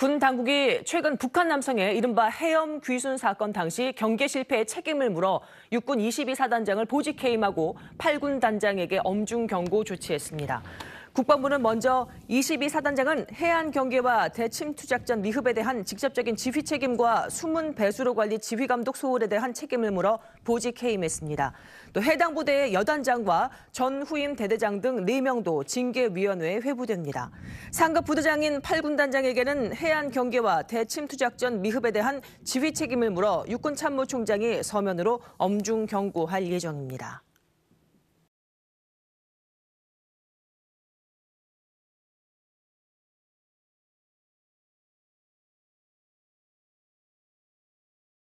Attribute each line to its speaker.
Speaker 1: 군 당국이 최근 북한 남성의 이른바 해엄 귀순 사건 당시 경계 실패의 책임을 물어 육군 22사단장을 보직 해임하고 8군 단장에게 엄중 경고 조치했습니다. 국방부는 먼저 22사단장은 해안 경계와 대침 투작전 미흡에 대한 직접적인 지휘 책임과 숨은 배수로 관리 지휘 감독 소홀에 대한 책임을 물어 보직 해임했습니다. 또 해당 부대의 여단장과 전 후임 대대장 등 4명도 징계위원회에 회부됩니다. 상급 부대장인 8군단장에게는 해안 경계와 대침 투작전 미흡에 대한 지휘 책임을 물어 육군참모총장이 서면으로 엄중 경고할 예정입니다.